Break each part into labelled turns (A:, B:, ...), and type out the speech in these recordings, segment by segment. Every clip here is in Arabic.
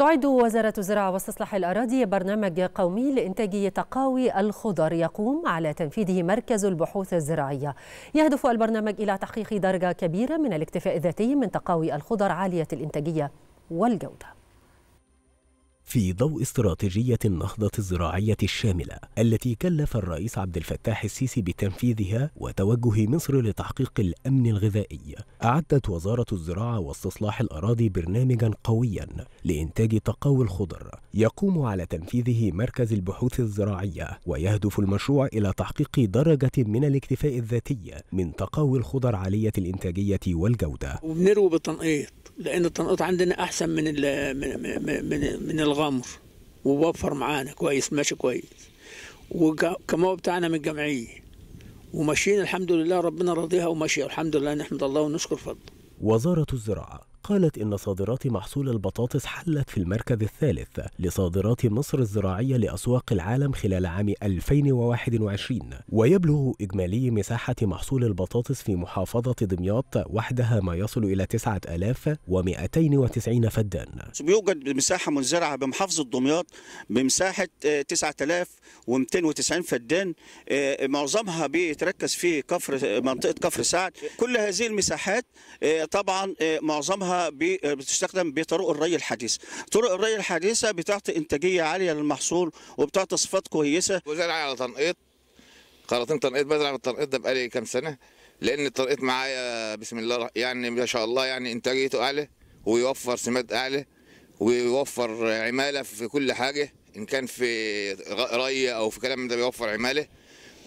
A: تعد وزارة الزراعة واستصلاح الأراضي برنامج قومي لإنتاج تقاوي الخضر يقوم على تنفيذه مركز البحوث الزراعية يهدف البرنامج إلى تحقيق درجة كبيرة من الاكتفاء الذاتي من تقاوي الخضر عالية الإنتاجية والجودة في ضوء استراتيجية النهضة الزراعية الشاملة التي كلف الرئيس عبد الفتاح السيسي بتنفيذها وتوجه مصر لتحقيق الأمن الغذائي أعدت وزارة الزراعة واستصلاح الأراضي برنامجا قويا لإنتاج تقاوي الخضر يقوم على تنفيذه مركز البحوث الزراعية ويهدف المشروع إلى تحقيق درجة من الاكتفاء الذاتي من تقاوي الخضر عالية الإنتاجية والجودة
B: وبنروي بالتنقيط لان التنقيط عندنا احسن من من من الغمر ووفر معانا كويس ماشي كويس وكمو بتاعنا من الجمعيه وماشيين الحمد لله ربنا راضيها وماشيه الحمد لله نحمد الله ونشكر فضله
A: وزاره الزراعه قالت إن صادرات محصول البطاطس حلت في المركز الثالث لصادرات مصر الزراعية لأسواق العالم خلال عام 2021 ويبلغ إجمالي مساحة محصول البطاطس في محافظة دمياط وحدها ما يصل إلى 9290 فدان
C: بيوجد مساحة منزرعة بمحافظة دمياط بمساحة 9290 آه، فدان آه، معظمها بيتركز في كفر آه، منطقة كفر سعد كل هذه المساحات طبعا معظمها بتستخدم بطرق الري الحديث طرق الري الحديثه بتعطي انتاجيه عاليه للمحصول وبتعطي صفات
D: كويسه وزرع على تنقيط خراطيم تنقيط بزرع بالتنقيط ده بقالي كام سنه لان التنقيط معايا بسم الله يعني ما شاء الله يعني انتاجيته اعلى ويوفر سماد اعلى ويوفر عماله في كل حاجه ان كان في ري او في كلام ده بيوفر عماله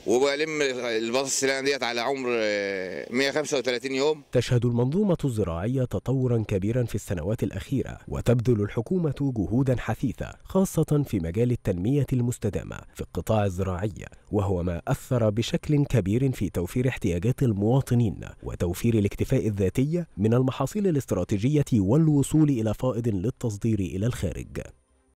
D: وبلم الباص السيلانيه ديت على عمر 135 آه،
A: يوم تشهد المنظومه الزراعيه تطورا كبيرا في السنوات الاخيره وتبذل الحكومه جهودا حثيثه خاصه في مجال التنميه المستدامه في القطاع الزراعي وهو ما اثر بشكل كبير في توفير احتياجات المواطنين وتوفير الاكتفاء الذاتي من المحاصيل الاستراتيجيه والوصول الى فائض للتصدير الى الخارج